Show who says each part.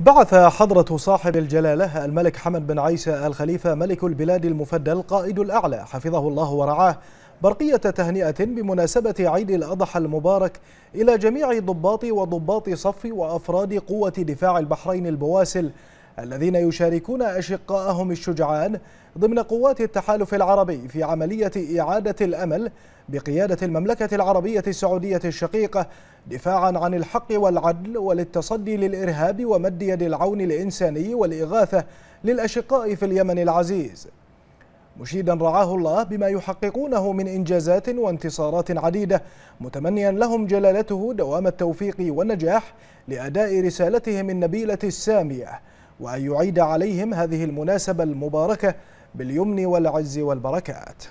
Speaker 1: بعث حضرة صاحب الجلالة الملك حمد بن عيسى الخليفة ملك البلاد المفدل قائد الأعلى حفظه الله ورعاه برقية تهنئة بمناسبة عيد الأضحى المبارك إلى جميع ضباط وضباط صف وأفراد قوة دفاع البحرين البواسل الذين يشاركون أشقاءهم الشجعان ضمن قوات التحالف العربي في عملية إعادة الأمل بقيادة المملكة العربية السعودية الشقيقة دفاعا عن الحق والعدل وللتصدي للإرهاب ومد يد العون الإنساني والإغاثة للأشقاء في اليمن العزيز مشيدا رعاه الله بما يحققونه من إنجازات وانتصارات عديدة متمنيا لهم جلالته دوام التوفيق والنجاح لأداء رسالتهم النبيلة السامية وأن يعيد عليهم هذه المناسبة المباركة باليمن والعز والبركات